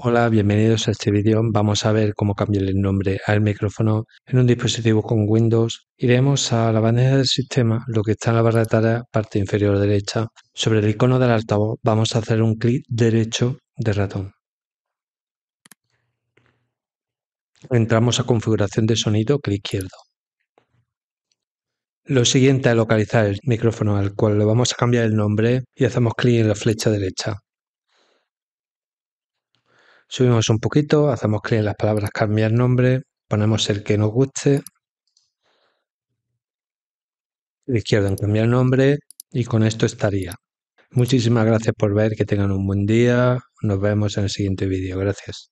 Hola, bienvenidos a este vídeo. Vamos a ver cómo cambiar el nombre al micrófono en un dispositivo con Windows. Iremos a la bandeja del sistema, lo que está en la barra de tarea, parte inferior derecha. Sobre el icono del altavoz vamos a hacer un clic derecho de ratón. Entramos a configuración de sonido, clic izquierdo. Lo siguiente es localizar el micrófono al cual le vamos a cambiar el nombre y hacemos clic en la flecha derecha. Subimos un poquito, hacemos clic en las palabras cambiar nombre, ponemos el que nos guste. De izquierda en cambiar nombre y con esto estaría. Muchísimas gracias por ver, que tengan un buen día. Nos vemos en el siguiente vídeo. Gracias.